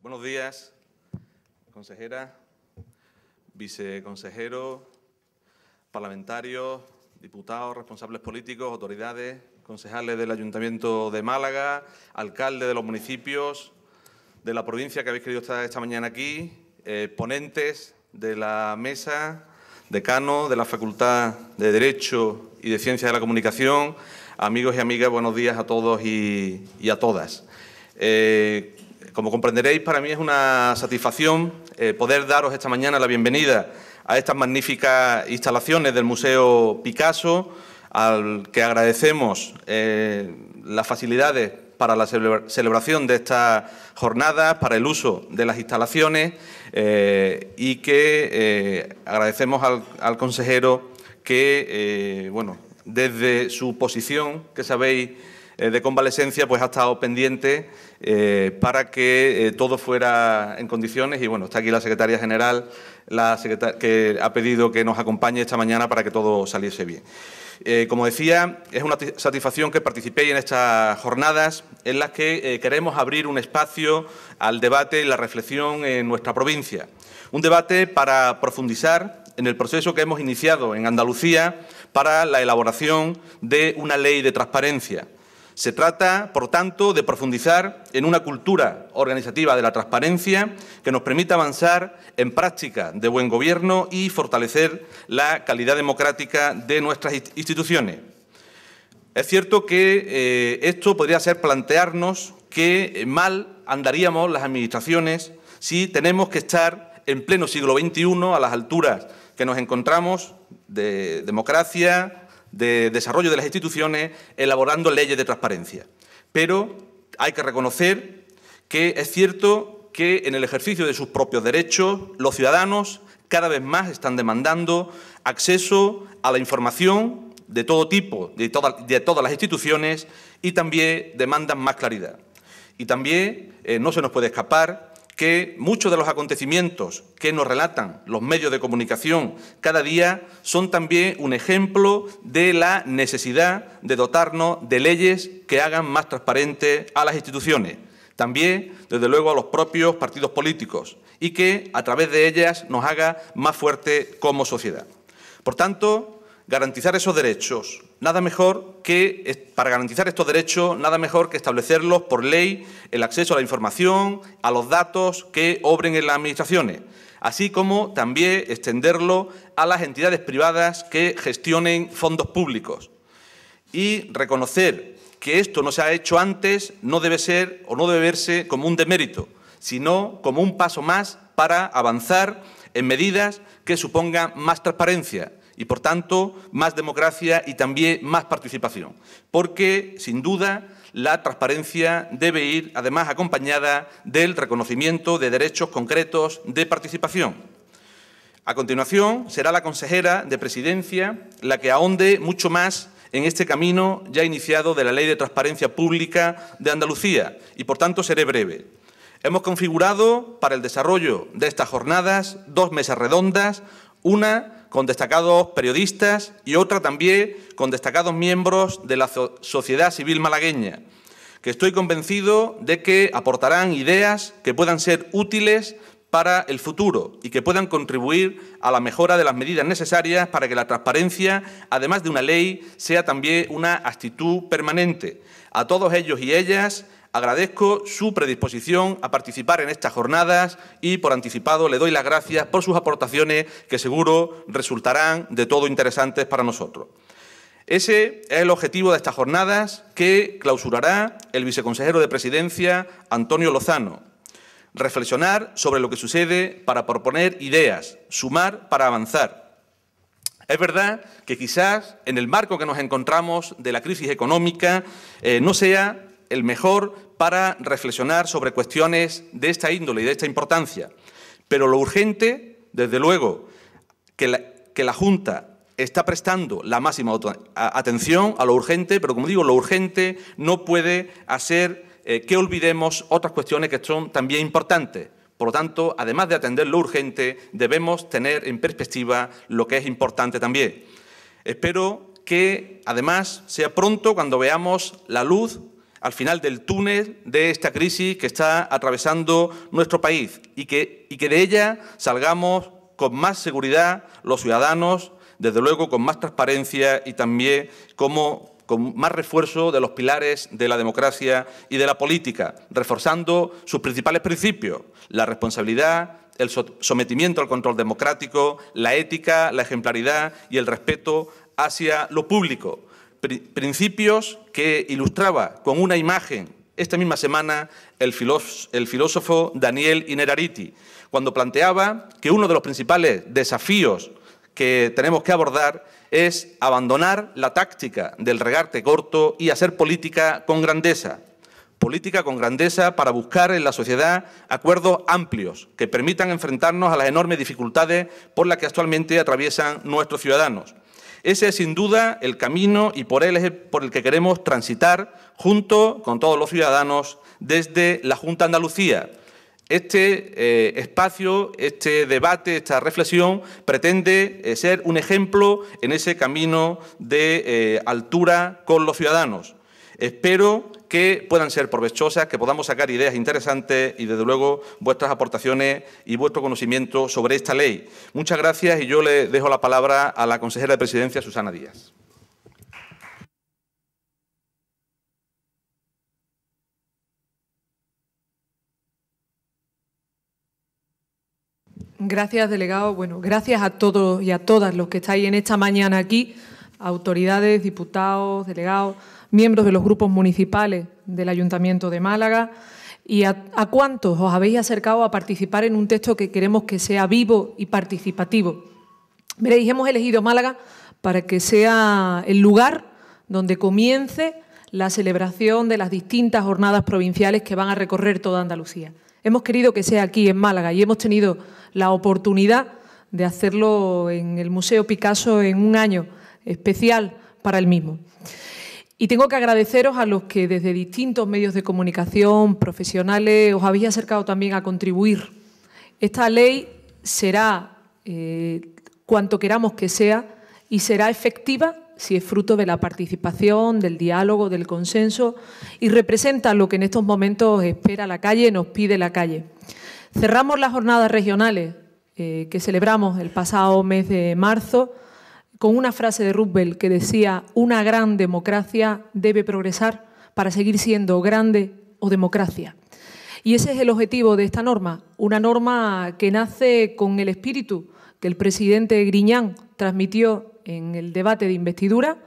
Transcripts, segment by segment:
Buenos días, consejera, viceconsejero, parlamentarios, diputados, responsables políticos, autoridades, concejales del Ayuntamiento de Málaga, alcalde de los municipios de la provincia que habéis querido estar esta mañana aquí, eh, ponentes de la mesa, decano de la Facultad de Derecho y de Ciencias de la Comunicación, amigos y amigas, buenos días a todos y, a todas. Eh, como comprenderéis, para mí es una satisfacción eh, poder daros esta mañana la bienvenida a estas magníficas instalaciones del Museo Picasso, al que agradecemos eh, las facilidades para la celebración de esta jornada, para el uso de las instalaciones eh, y que agradecemos al, al, consejero que, bueno, desde su posición que sabéis eh, de convalecencia, pues ha estado pendiente eh, para que eh, todo fuera en condiciones. Y bueno, está aquí la secretaria general, la que ha pedido que nos acompañe esta mañana para que todo saliese bien. como decía, es una satisfacción que participéis en estas jornadas en las que queremos abrir un espacio al debate y la reflexión en nuestra provincia. Un debate para profundizar en el proceso que hemos iniciado en Andalucía para la elaboración de una ley de transparencia. Se trata, por tanto, de profundizar en una cultura organizativa de la transparencia que nos permita avanzar en práctica de buen gobierno y fortalecer la calidad democrática de nuestras instituciones. Es cierto que eh, esto podría ser plantearnos que eh, mal andaríamos las administraciones si tenemos que estar en pleno siglo XXI a las alturas que nos encontramos de democracia, de desarrollo de las instituciones, elaborando leyes de transparencia. Pero hay que reconocer que es cierto que en el ejercicio de sus propios derechos, los ciudadanos cada vez más están demandando acceso a la información de todo tipo, de, de todas las instituciones, y también demandan más claridad. Y también eh, no se nos puede escapar que muchos de los acontecimientos que nos relatan los medios de comunicación cada día son también un ejemplo de la necesidad de dotarnos de leyes que hagan más transparente a las instituciones, también, desde luego, a los propios partidos políticos y que, a través de ellas, nos haga más fuerte como sociedad. Por tanto, garantizar esos derechos, nada mejor que, para garantizar estos derechos, nada mejor que establecerlos por ley el acceso a la información, a los datos que obren en las administraciones, así como también extenderlo a las entidades privadas que gestionen fondos públicos. Y reconocer que esto no se ha hecho antes no debe ser o no debe verse como un demérito, sino como un paso más para avanzar en medidas que supongan más transparencia, y, por tanto, más democracia y también más participación. Porque, sin duda, la transparencia debe ir, además, acompañada del reconocimiento de derechos concretos de participación. A continuación, será la consejera de Presidencia la que ahonde mucho más en este camino ya iniciado de la Ley de Transparencia Pública de Andalucía y, por tanto, seré breve. Hemos configurado para el desarrollo de estas jornadas dos mesas redondas, una con destacados periodistas y otra también con destacados miembros de la sociedad civil malagueña, que estoy convencido de que aportarán ideas que puedan ser útiles para el futuro y que puedan contribuir a la mejora de las medidas necesarias para que la transparencia, además de una ley, sea también una actitud permanente. A todos ellos y ellas Agradezco su predisposición a participar en estas jornadas y por anticipado le doy las gracias por sus aportaciones que seguro resultarán de todo interesantes para nosotros. Ese es el objetivo de estas jornadas que clausurará el viceconsejero de Presidencia, Antonio Lozano. Reflexionar sobre lo que sucede para proponer ideas, sumar para avanzar. Es verdad que quizás en el marco que nos encontramos de la crisis económica eh, no sea el mejor, para reflexionar sobre cuestiones de esta índole y de esta importancia. Pero lo urgente, desde luego, que la, Junta está prestando la máxima atención a lo urgente, pero como digo, lo urgente no puede hacer eh, que olvidemos otras cuestiones que son también importantes. Por lo tanto, además de atender lo urgente, debemos tener en perspectiva lo que es importante también. Espero que, además, sea pronto cuando veamos la luz al final del túnel de esta crisis que está atravesando nuestro país y que, y que de ella salgamos con más seguridad los ciudadanos, desde luego con más transparencia y también como, con más refuerzo de los pilares de la democracia y de la política, reforzando sus principales principios, la responsabilidad, el sometimiento al control democrático, la ética, la ejemplaridad y el respeto hacia lo público principios que ilustraba con una imagen esta misma semana el, filósofo Daniel Inerariti, cuando planteaba que uno de los principales desafíos que tenemos que abordar es abandonar la táctica del regarte corto y hacer política con grandeza. Política con grandeza para buscar en la sociedad acuerdos amplios que permitan enfrentarnos a las enormes dificultades por las que actualmente atraviesan nuestros ciudadanos ese es sin duda el camino y por él es por el que queremos transitar junto con todos los ciudadanos desde la Junta Andalucía. Este eh, espacio, este debate, esta reflexión pretende eh, ser un ejemplo en ese camino de eh, altura con los ciudadanos. Espero que puedan ser provechosas, que podamos sacar ideas interesantes y, desde luego, vuestras aportaciones y vuestro conocimiento sobre esta ley. Muchas gracias y yo le dejo la palabra a la consejera de Presidencia, Susana Díaz. Gracias, delegado. Bueno, gracias a todos y a todas los que estáis en esta mañana aquí, autoridades, diputados, delegados miembros de los grupos municipales del Ayuntamiento de Málaga y a, cuántos os habéis acercado a participar en un texto que queremos que sea vivo y participativo. Veréis, hemos elegido Málaga para que sea el lugar donde comience la celebración de las distintas jornadas provinciales que van a recorrer toda Andalucía. Hemos querido que sea aquí en Málaga y hemos tenido la oportunidad de hacerlo en el Museo Picasso en un año especial para el mismo. Y tengo que agradeceros a los que desde distintos medios de comunicación, profesionales, os habéis acercado también a contribuir. Esta ley será, eh, cuanto queramos que sea, y será efectiva si es fruto de la participación, del diálogo, del consenso, y representa lo que en estos momentos espera la calle, nos pide la calle. Cerramos las jornadas regionales eh, que celebramos el pasado mes de marzo con una frase de Roosevelt que decía, una gran democracia debe progresar para seguir siendo grande o democracia. Y ese es el objetivo de esta norma, una norma que nace con el espíritu que el presidente Griñán transmitió en el debate de investidura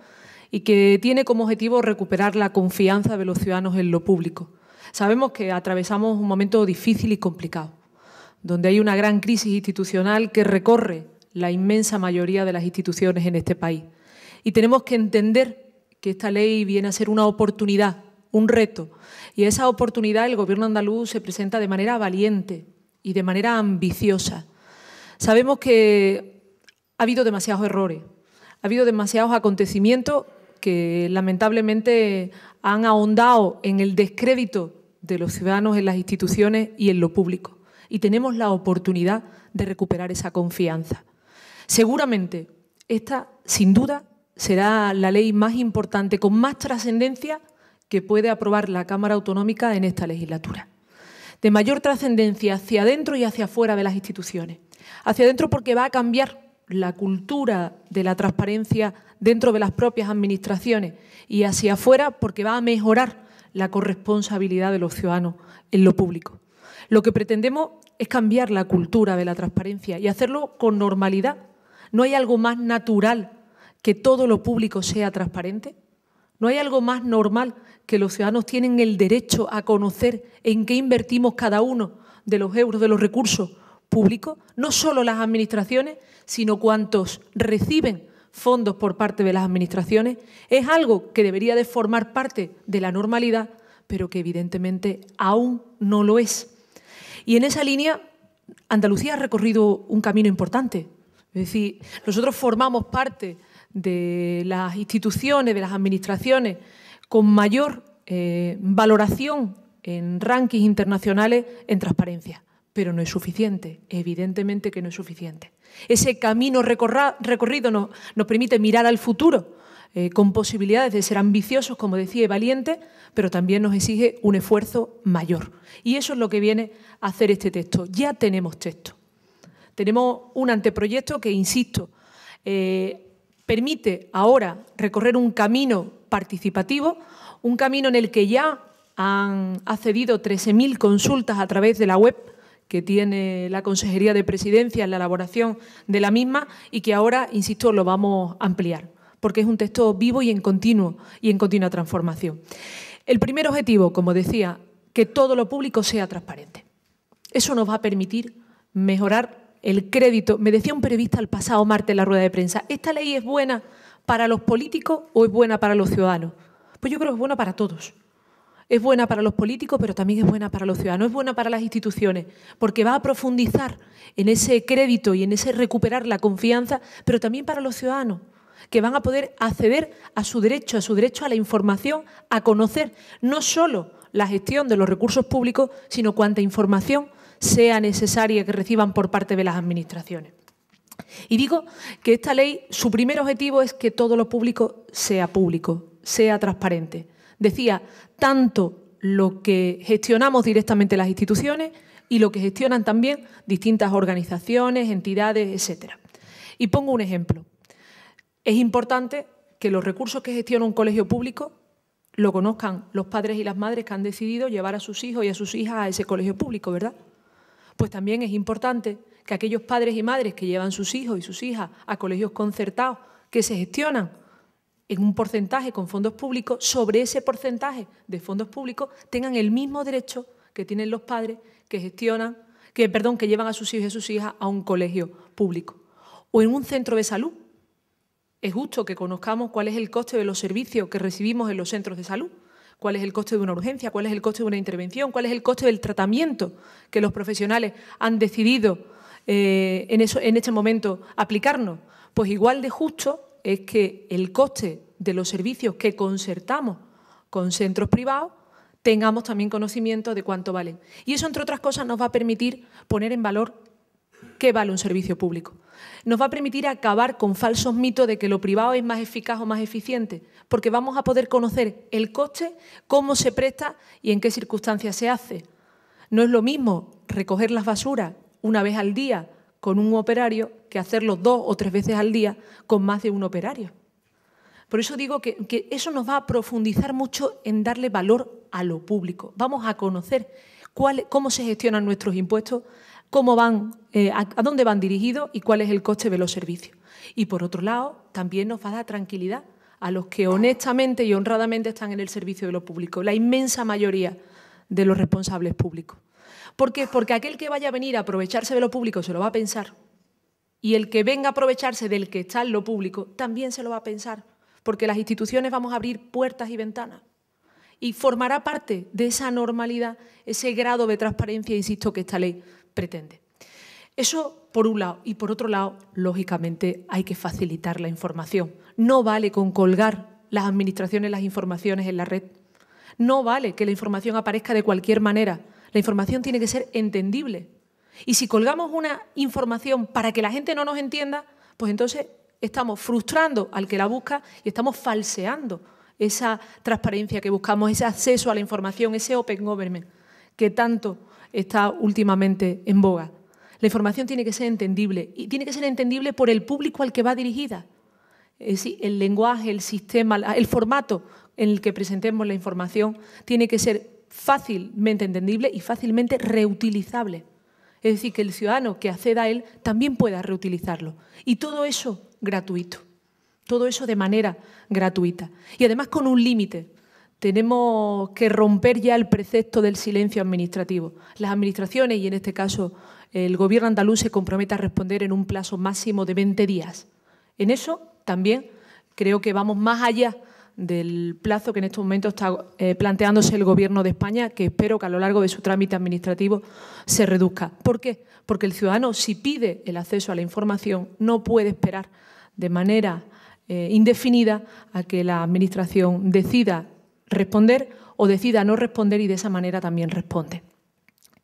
y que tiene como objetivo recuperar la confianza de los ciudadanos en lo público. Sabemos que atravesamos un momento difícil y complicado, donde hay una gran crisis institucional que recorre la inmensa mayoría de las instituciones en este país. Y tenemos que entender que esta ley viene a ser una oportunidad, un reto. Y esa oportunidad el Gobierno andaluz se presenta de manera valiente y de manera ambiciosa. Sabemos que ha habido demasiados errores, ha habido demasiados acontecimientos que lamentablemente han ahondado en el descrédito de los ciudadanos en las instituciones y en lo público. Y tenemos la oportunidad de recuperar esa confianza. Seguramente esta, sin duda, será la ley más importante, con más trascendencia, que puede aprobar la Cámara Autonómica en esta legislatura. De mayor trascendencia hacia adentro y hacia afuera de las instituciones. Hacia adentro porque va a cambiar la cultura de la transparencia dentro de las propias administraciones y hacia afuera porque va a mejorar la corresponsabilidad de los ciudadanos en lo público. Lo que pretendemos es cambiar la cultura de la transparencia y hacerlo con normalidad ¿No hay algo más natural que todo lo público sea transparente? ¿No hay algo más normal que los ciudadanos tienen el derecho a conocer en qué invertimos cada uno de los euros, de los recursos públicos? No solo las administraciones, sino cuantos reciben fondos por parte de las administraciones. Es algo que debería de formar parte de la normalidad, pero que evidentemente aún no lo es. Y en esa línea, Andalucía ha recorrido un camino importante es decir, nosotros formamos parte de las instituciones, de las administraciones con mayor eh, valoración en rankings internacionales en transparencia, pero no es suficiente, evidentemente que no es suficiente. Ese camino recorrido nos, permite mirar al futuro eh, con posibilidades de ser ambiciosos, como decía, y valientes, pero también nos exige un esfuerzo mayor. Y eso es lo que viene a hacer este texto. Ya tenemos texto. Tenemos un anteproyecto que, insisto, eh, permite ahora recorrer un camino participativo, un camino en el que ya han accedido 13.000 consultas a través de la web que tiene la Consejería de Presidencia en la elaboración de la misma y que ahora, insisto, lo vamos a ampliar, porque es un texto vivo y en continuo y en continua transformación. El primer objetivo, como decía, que todo lo público sea transparente. Eso nos va a permitir mejorar el crédito. Me decía un periodista el pasado martes en la rueda de prensa, ¿esta ley es buena para los políticos o es buena para los ciudadanos? Pues yo creo que es buena para todos. Es buena para los políticos, pero también es buena para los ciudadanos, es buena para las instituciones, porque va a profundizar en ese crédito y en ese recuperar la confianza, pero también para los ciudadanos, que van a poder acceder a su derecho, a su derecho a la información, a conocer no solo la gestión de los recursos públicos, sino cuánta información sea necesaria que reciban por parte de las administraciones. Y digo que esta ley, su primer objetivo es que todo lo público sea público, sea transparente. Decía, tanto lo que gestionamos directamente las instituciones y lo que gestionan también distintas organizaciones, entidades, etc. Y pongo un ejemplo. Es importante que los recursos que gestiona un colegio público lo conozcan los padres y las madres que han decidido llevar a sus hijos y a sus hijas a ese colegio público, ¿verdad? pues también es importante que aquellos padres y madres que llevan sus hijos y sus hijas a colegios concertados que se gestionan en un porcentaje con fondos públicos, sobre ese porcentaje de fondos públicos tengan el mismo derecho que tienen los padres que gestionan, que perdón, que llevan a sus hijos y sus hijas a un colegio público o en un centro de salud. Es justo que conozcamos cuál es el coste de los servicios que recibimos en los centros de salud cuál es el coste de una urgencia, cuál es el coste de una intervención, cuál es el coste del tratamiento que los profesionales han decidido eh, en, ese en este momento aplicarnos. Pues igual de justo es que el coste de los servicios que concertamos con centros privados tengamos también conocimiento de cuánto valen. Y eso, entre otras cosas, nos va a permitir poner en valor qué vale un servicio público nos va a permitir acabar con falsos mitos de que lo privado es más eficaz o más eficiente, porque vamos a poder conocer el coste, cómo se presta y en qué circunstancias se hace. No es lo mismo recoger las basuras una vez al día con un operario que hacerlo dos o tres veces al día con más de un operario. Por eso digo que, eso nos va a profundizar mucho en darle valor a lo público. Vamos a conocer cómo se gestionan nuestros impuestos cómo van, eh, a, dónde van dirigidos y cuál es el coste de los servicios. Y por otro lado, también nos va a dar tranquilidad a los que honestamente y honradamente están en el servicio de lo público, la inmensa mayoría de los responsables públicos. ¿Por qué? Porque aquel que vaya a venir a aprovecharse de lo público se lo va a pensar. Y el que venga a aprovecharse del que está en lo público también se lo va a pensar. Porque las instituciones vamos a abrir puertas y ventanas y formará parte de esa normalidad, ese grado de transparencia, insisto, que esta ley pretende. Eso por un lado. Y por otro lado, lógicamente, hay que facilitar la información. No vale con colgar las administraciones las informaciones en la red. No vale que la información aparezca de cualquier manera. La información tiene que ser entendible. Y si colgamos una información para que la gente no nos entienda, pues entonces estamos frustrando al que la busca y estamos falseando esa transparencia que buscamos, ese acceso a la información, ese open government que tanto está últimamente en boga. La información tiene que ser entendible y tiene que ser entendible por el público al que va dirigida. Es el lenguaje, el sistema, el formato en el que presentemos la información tiene que ser fácilmente entendible y fácilmente reutilizable. Es decir, que el ciudadano que acceda a él también pueda reutilizarlo. Y todo eso gratuito. Todo eso de manera gratuita. Y además con un límite. Tenemos que romper ya el precepto del silencio administrativo. Las administraciones, y en este caso el Gobierno andaluz, se compromete a responder en un plazo máximo de 20 días. En eso también creo que vamos más allá del plazo que en estos momentos está eh, planteándose el Gobierno de España, que espero que a lo largo de su trámite administrativo se reduzca. ¿Por qué? Porque el ciudadano, si pide el acceso a la información, no puede esperar de manera eh, indefinida a que la Administración decida responder o decida no responder y de esa manera también responde.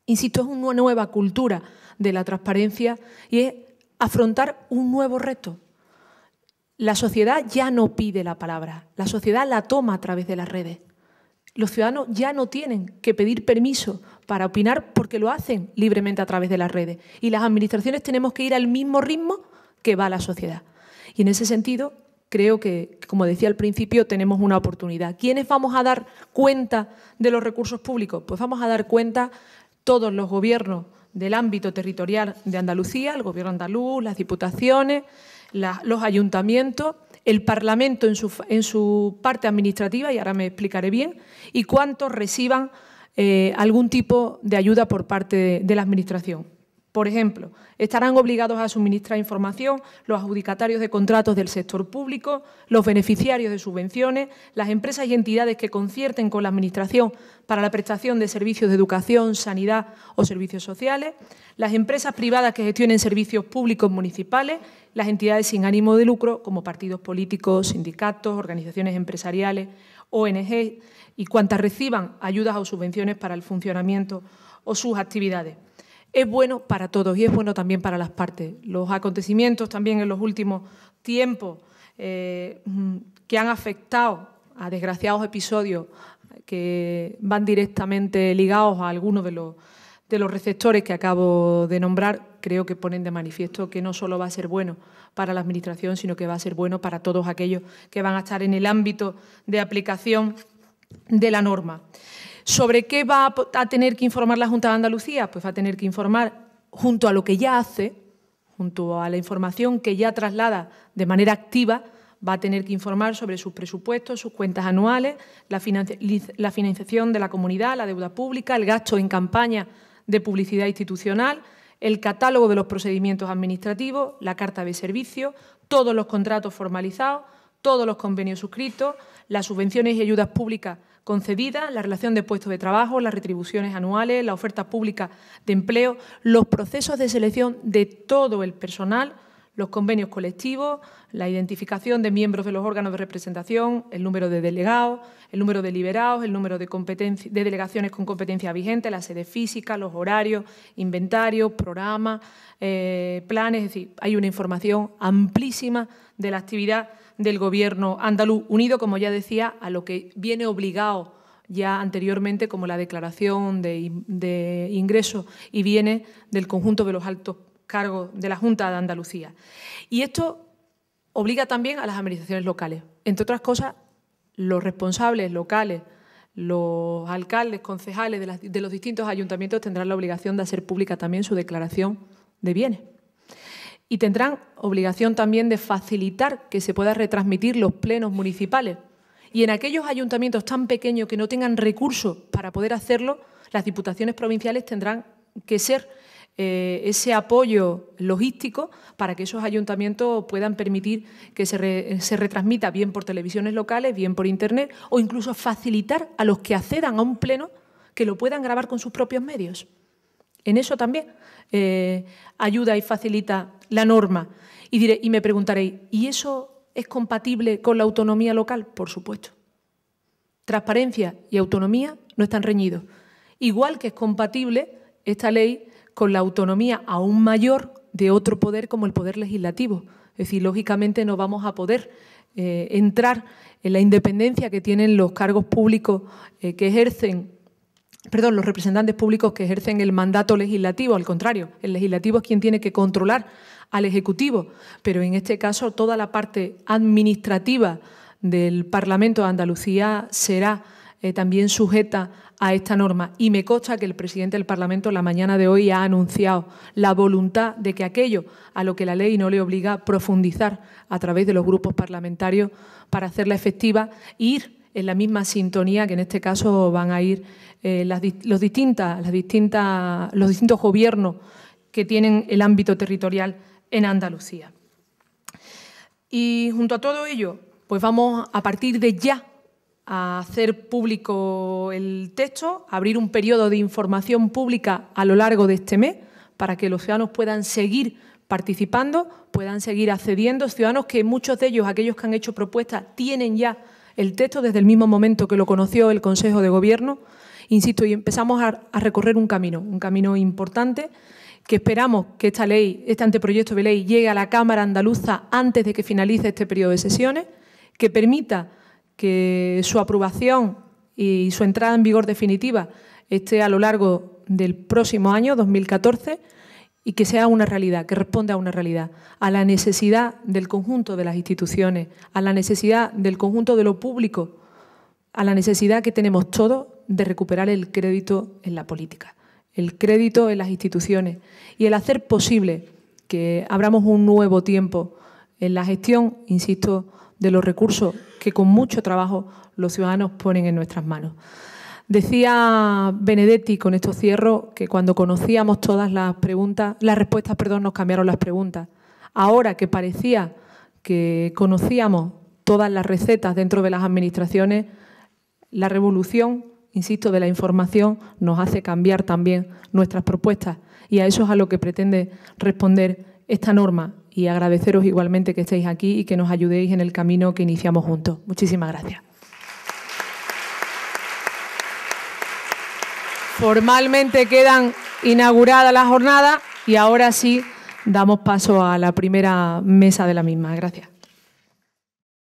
Insisto, es una nueva cultura de la transparencia y es afrontar un nuevo reto. La sociedad ya no pide la palabra, la sociedad la toma a través de las redes. Los ciudadanos ya no tienen que pedir permiso para opinar porque lo hacen libremente a través de las redes. Y las administraciones tenemos que ir al mismo ritmo que va la sociedad. Y en ese sentido, creo que, como decía al principio, tenemos una oportunidad. ¿Quiénes vamos a dar cuenta de los recursos públicos? Pues vamos a dar cuenta todos los gobiernos del ámbito territorial de Andalucía, el gobierno andaluz, las diputaciones, los ayuntamientos, el Parlamento en su, parte administrativa, y ahora me explicaré bien, y cuántos reciban eh, algún tipo de ayuda por parte de la Administración. Por ejemplo, estarán obligados a suministrar información los adjudicatarios de contratos del sector público, los beneficiarios de subvenciones, las empresas y entidades que concierten con la Administración para la prestación de servicios de educación, sanidad o servicios sociales, las empresas privadas que gestionen servicios públicos municipales, las entidades sin ánimo de lucro como partidos políticos, sindicatos, organizaciones empresariales, ONG y cuantas reciban ayudas o subvenciones para el funcionamiento o sus actividades es bueno para todos y es bueno también para las partes. Los acontecimientos también en los últimos tiempos eh, mm, que han afectado a desgraciados episodios que van directamente ligados a algunos de los, de los receptores que acabo de nombrar, creo que ponen de manifiesto que no solo va a ser bueno para la Administración, sino que va a ser bueno para todos aquellos que van a estar en el ámbito de aplicación de la norma. ¿Sobre qué va a tener que informar la Junta de Andalucía? Pues va a tener que informar junto a lo que ya hace, junto a la información que ya traslada de manera activa, va a tener que informar sobre sus presupuestos, sus cuentas anuales, la, financiación de la comunidad, la deuda pública, el gasto en campaña de publicidad institucional, el catálogo de los procedimientos administrativos, la carta de servicio, todos los contratos formalizados, todos los convenios suscritos, las subvenciones y ayudas públicas concedida, la relación de puestos de trabajo, las retribuciones anuales, la oferta pública de empleo, los procesos de selección de todo el personal, los convenios colectivos, la identificación de miembros de los órganos de representación, el número de delegados, el número de liberados, el número de, de delegaciones con competencia vigente, la sede física, los horarios, inventarios, programas, eh, planes, es decir, hay una información amplísima de la actividad del gobierno andaluz, unido, como ya decía, a lo que viene obligado ya anteriormente como la declaración de, ingresos y viene del conjunto de los altos cargos de la Junta de Andalucía. Y esto obliga también a las administraciones locales. Entre otras cosas, los responsables locales, los alcaldes, concejales de los distintos ayuntamientos tendrán la obligación de hacer pública también su declaración de bienes y tendrán obligación también de facilitar que se puedan retransmitir los plenos municipales. Y en aquellos ayuntamientos tan pequeños que no tengan recursos para poder hacerlo, las diputaciones provinciales tendrán que ser eh, ese apoyo logístico para que esos ayuntamientos puedan permitir que se retransmita bien por televisiones locales, bien por Internet, o incluso facilitar a los que accedan a un pleno que lo puedan grabar con sus propios medios. En eso también eh, ayuda y facilita la norma. Y, diré, y me preguntaréis, ¿y eso es compatible con la autonomía local? Por supuesto. Transparencia y autonomía no están reñidos. Igual que es compatible esta ley con la autonomía aún mayor de otro poder como el poder legislativo. Es decir, lógicamente no vamos a poder eh, entrar en la independencia que tienen los cargos públicos eh, que ejercen perdón, los representantes públicos que ejercen el mandato legislativo, al contrario, el legislativo es quien tiene que controlar al Ejecutivo, pero en este caso toda la parte administrativa del Parlamento de Andalucía será eh, también sujeta a esta norma. Y me consta que el presidente del Parlamento la mañana de hoy ha anunciado la voluntad de que aquello a lo que la ley no le obliga a profundizar a través de los grupos parlamentarios para hacerla efectiva, ir en la misma sintonía que en este caso van a ir eh, los, distintas, los distintos gobiernos que tienen el ámbito territorial en Andalucía. Y junto a todo ello, pues vamos a partir de ya a hacer público el texto, abrir un periodo de información pública a lo largo de este mes para que los ciudadanos puedan seguir participando, puedan seguir accediendo, ciudadanos que muchos de ellos, aquellos que han hecho propuestas, tienen ya el texto desde el mismo momento que lo conoció el Consejo de Gobierno, insisto, y empezamos a, recorrer un camino, un camino importante que esperamos que esta ley, este anteproyecto de ley llegue a la Cámara andaluza antes de que finalice este periodo de sesiones, que permita que su aprobación y su entrada en vigor definitiva esté a lo largo del próximo año, 2014, y que sea una realidad, que responda a una realidad, a la necesidad del conjunto de las instituciones, a la necesidad del conjunto de lo público, a la necesidad que tenemos todos de recuperar el crédito en la política, el crédito en las instituciones y el hacer posible que abramos un nuevo tiempo en la gestión, insisto, de los recursos que con mucho trabajo los ciudadanos ponen en nuestras manos. Decía Benedetti con esto cierro que cuando conocíamos todas las preguntas, las respuestas, perdón, nos cambiaron las preguntas. Ahora que parecía que conocíamos todas las recetas dentro de las administraciones, la revolución, insisto, de la información nos hace cambiar también nuestras propuestas y a eso es a lo que pretende responder esta norma y agradeceros igualmente que estéis aquí y que nos ayudéis en el camino que iniciamos juntos. Muchísimas gracias. Formalmente quedan inauguradas las jornadas y ahora sí damos paso a la primera mesa de la misma. Gracias.